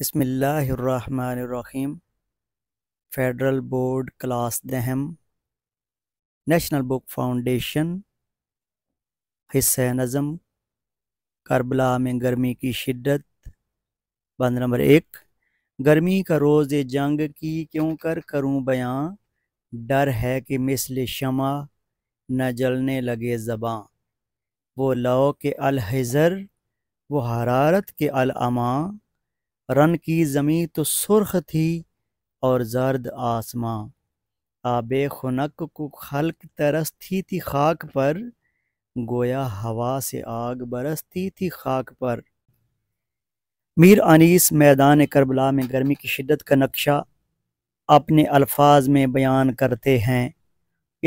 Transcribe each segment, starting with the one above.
बसमीम federal board class दहम national book foundation हिस्स नज़म करबला में गर्मी की शिद्दत बंद नंबर एक गर्मी का रोज़ जंग की क्यों कर करूं बयां डर है कि मिसल शमा न जलने लगे जबां वो लौ के अलहज़र वो हरारत के अलअमां रन की जमी तो सुर्ख थी और जर्द आसमां आब खुनक को खलक तरसती थी खाक पर गोया हवा से आग बरसती थी खाक पर मीर अनीस मैदान करबला में गर्मी की शिद्दत का नक्शा अपने अल्फाज में बयान करते हैं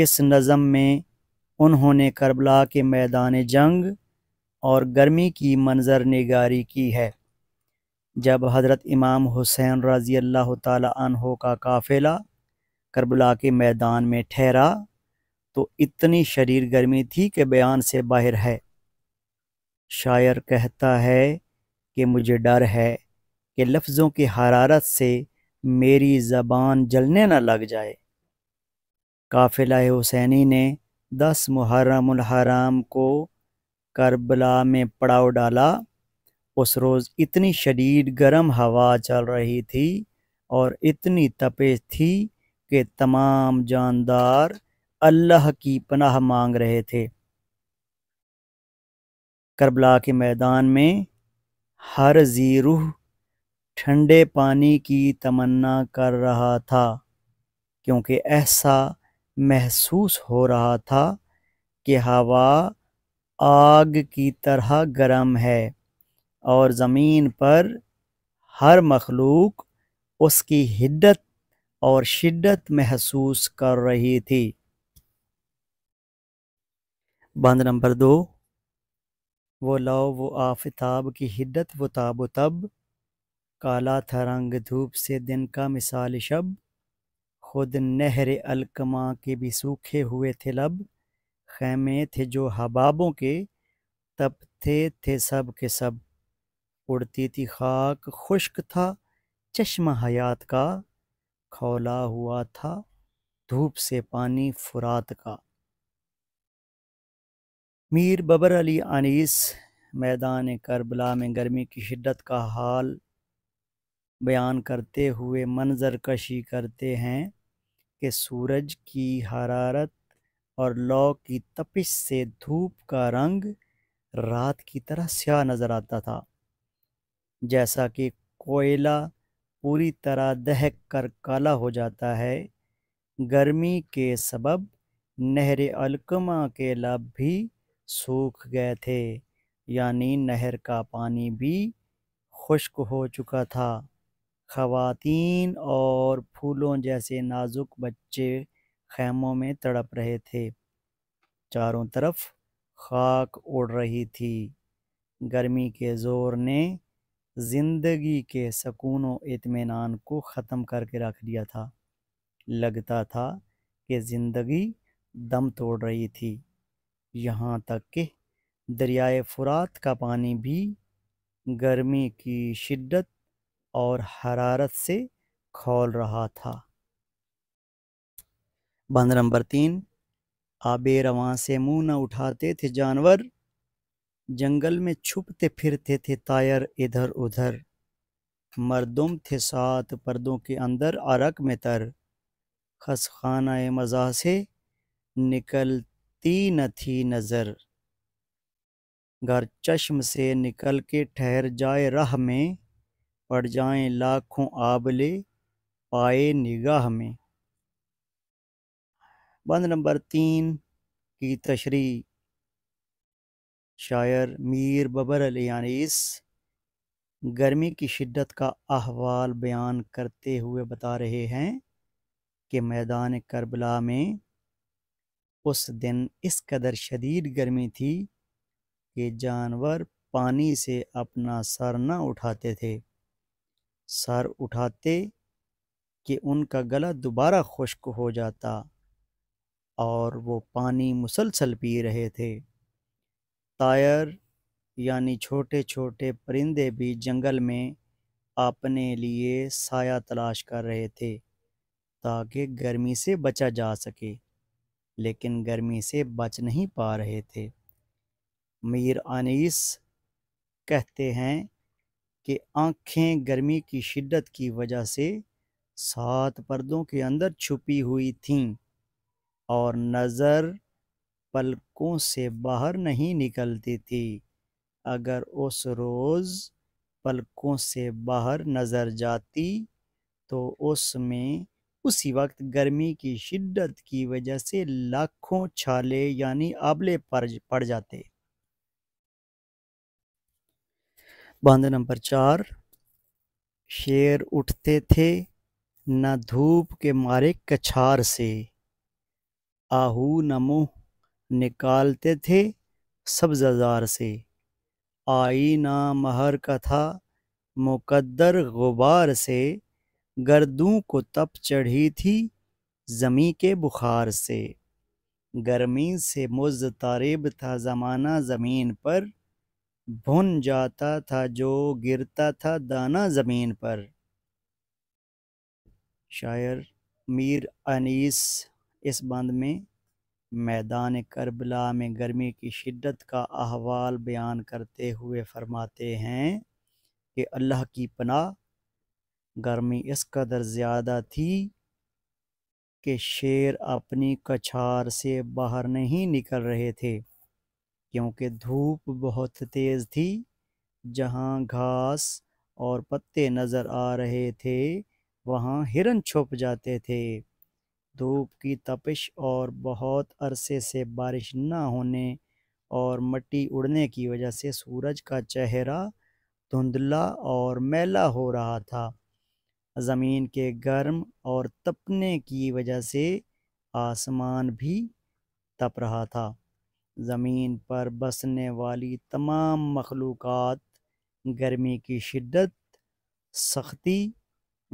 इस नज़म में उन्होंने करबला के मैदान जंग और गर्मी की मंजर निगारी की है जब हज़रत इमाम हुसैन रज़ी अल्लाह तहो का काफ़िला करबला के मैदान में ठहरा तो इतनी शरीर गर्मी थी कि बयान से बाहर है शायर कहता है कि मुझे डर है कि लफ्ज़ों की हरारत से मेरी ज़बान जलने न लग जाए काफिला हुसैनी ने दस मुहर्रम हराम को करबला में पड़ाव डाला उस रोज़ इतनी शदीद गर्म हवा चल रही थी और इतनी तपेश थी कि तमाम जानदार अल्लाह की पनाह मांग रहे थे करबला के मैदान में हर ज़ीरूह ठंडे पानी की तमन्ना कर रहा था क्योंकि ऐसा महसूस हो रहा था कि हवा आग की तरह गर्म है और ज़मीन पर हर मखलूक उसकी हिद्दत और शिद्दत महसूस कर रही थी बंद नंबर दो वो लो वो आफताब की हिद्दत वो ताब तब काला था रंग धूप से दिन का मिसाल शब खुद नहर अलकमा के भी सूखे हुए थे लब खैमे थे जो हबाबों के तब थे थे सब के सब उड़ती थी खाक खुश्क था चश्म हयात का खौला हुआ था धूप से पानी फुरात का मीर बबर अली अनीस मैदान करबला में गर्मी की शिद्दत का हाल बयान करते हुए मंजर कशी करते हैं कि सूरज की हरारत और लौ की तपिश से धूप का रंग रात की तरह स्या नज़र आता था जैसा कि कोयला पूरी तरह दहक कर काला हो जाता है गर्मी के सबब नहर अलकमा के लब भी सूख गए थे यानी नहर का पानी भी खुश्क हो चुका था खवातीन और फूलों जैसे नाजुक बच्चे खैमों में तड़प रहे थे चारों तरफ खाक उड़ रही थी गर्मी के ज़ोर ने ज़िंदगी के सकून व इतमान को ख़त्म करके रख दिया था लगता था कि ज़िंदगी दम तोड़ रही थी यहाँ तक कि दरियाए फ़ुरात का पानी भी गर्मी की शिद्दत और हरारत से खोल रहा था बंद नंबर तीन आबे रवां से मुंह न उठाते थे जानवर जंगल में छुपते फिरते थे तायर इधर उधर मरदम थे सात पर्दों के अंदर अरक में तर खस खाना मज़ा से निकलती न थी नज़र घर चश्म से निकल के ठहर जाए राह में पड़ जाए लाखों आबले पाए निगाह में बंद नंबर तीन की तशरी शायर मीर बबर इस गर्मी की शिद्दत का अहवाल बयान करते हुए बता रहे हैं कि मैदान करबला में उस दिन इस कदर शदीद गर्मी थी कि जानवर पानी से अपना सर न उठाते थे सर उठाते कि उनका गला दोबारा खुश्क हो जाता और वो पानी मुसलसल पी रहे थे तायर यानी छोटे छोटे परिंदे भी जंगल में अपने लिए साया तलाश कर रहे थे ताकि गर्मी से बचा जा सके लेकिन गर्मी से बच नहीं पा रहे थे मीर अनीस कहते हैं कि आँखें गर्मी की शिद्दत की वजह से सात पर्दों के अंदर छुपी हुई थीं और नज़र पलकों से बाहर नहीं निकलती थी अगर उस रोज़ पलकों से बाहर नज़र जाती तो उसमें उसी वक्त गर्मी की शिद्दत की वजह से लाखों छाले यानी आबले पड़ जाते बांध नंबर चार शेर उठते थे न धूप के मारे कछार से आहू न मुँह निकालते थे सब्ज़ार से आई ना महर का था मुकद्दर गुबार से गर्दों को तप चढ़ी थी ज़मी के बुखार से गर्मी से मुज तारेब था ज़माना ज़मीन पर भुन जाता था जो गिरता था दाना ज़मीन पर शायर मीर अनीस इस बंद में मैदान करबला में गर्मी की शिद्दत का अहवाल बयान करते हुए फरमाते हैं कि अल्लाह की पनाह गर्मी इस कदर ज़्यादा थी कि शेर अपनी कछार से बाहर नहीं निकल रहे थे क्योंकि धूप बहुत तेज़ थी जहां घास और पत्ते नज़र आ रहे थे वहां हिरन छुप जाते थे धूप की तपिश और बहुत अरसे से बारिश ना होने और मट्टी उड़ने की वजह से सूरज का चेहरा धुंधला और मैला हो रहा था ज़मीन के गर्म और तपने की वजह से आसमान भी तप रहा था ज़मीन पर बसने वाली तमाम मखलूक़ गर्मी की शिद्दत सख्ती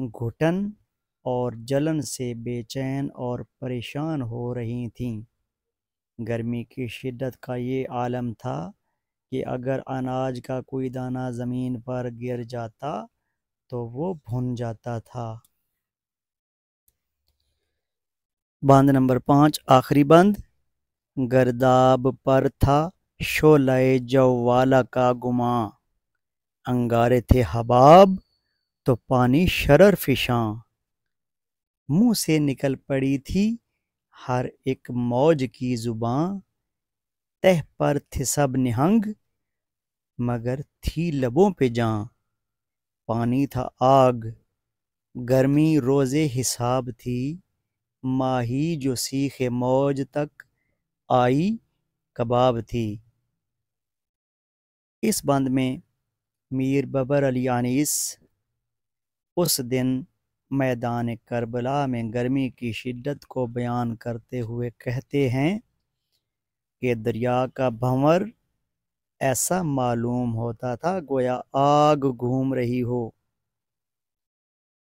घुटन और जलन से बेचैन और परेशान हो रही थीं गर्मी की शिद्दत का ये आलम था कि अगर अनाज का कोई दाना ज़मीन पर गिर जाता तो वो भुन जाता था बांध नंबर पाँच आखिरी बंद गर्दाब पर था शोलाए जवाला का गुमा अंगारे थे हबाब तो पानी शरर फिशां मुंह से निकल पड़ी थी हर एक मौज की जुबां तह पर थे सब निहंग मगर थी लबों पे जां पानी था आग गर्मी रोज़े हिसाब थी माही जो सीख मौज तक आई कबाब थी इस बंद में मीर बबर अली आनीस उस दिन मैदान करबला में गर्मी की शिद्दत को बयान करते हुए कहते हैं कि दरिया का भंवर ऐसा मालूम होता था गोया आग घूम रही हो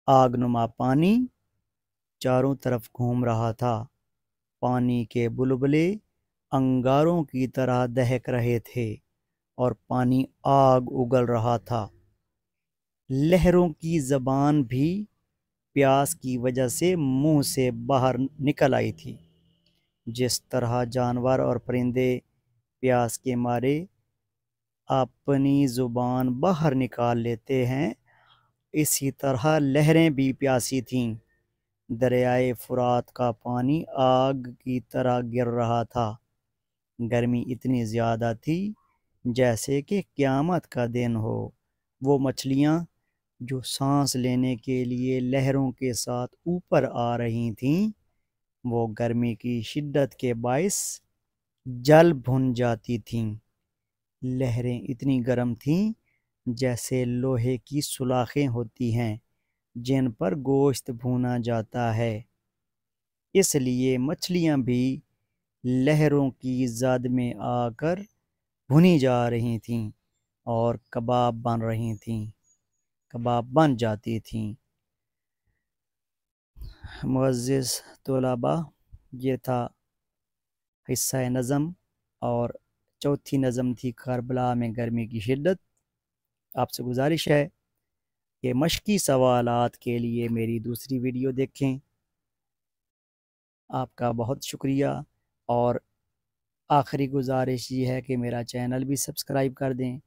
आगनुमा पानी चारों तरफ घूम रहा था पानी के बुलबुले अंगारों की तरह दहक रहे थे और पानी आग उगल रहा था लहरों की जबान भी प्यास की वजह से मुंह से बाहर निकल आई थी जिस तरह जानवर और परिंदे प्यास के मारे अपनी ज़ुबान बाहर निकाल लेते हैं इसी तरह लहरें भी प्यासी थीं दरियाए फुरात का पानी आग की तरह गिर रहा था गर्मी इतनी ज़्यादा थी जैसे कि क़्यामत का दिन हो वो मछलियाँ जो सांस लेने के लिए लहरों के साथ ऊपर आ रही थीं वो गर्मी की शिद्दत के बायस जल भुन जाती थीं लहरें इतनी गर्म थीं जैसे लोहे की सुलाखें होती हैं जिन पर गोश्त भुना जाता है इसलिए मछलियां भी लहरों की जद में आकर भुनी जा रही थीं और कबाब बन रही थीं कबाब बन जाती थी मुजस तोलाबा ये था हिस्सा नज़म और चौथी नज़म थी करबला में गर्मी की शिद्दत आपसे गुजारिश है कि मशकी सवालात के लिए मेरी दूसरी वीडियो देखें आपका बहुत शुक्रिया और आखिरी गुजारिश ये है कि मेरा चैनल भी सब्सक्राइब कर दें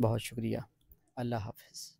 बहुत शुक्रिया अल्लाह हाफिज़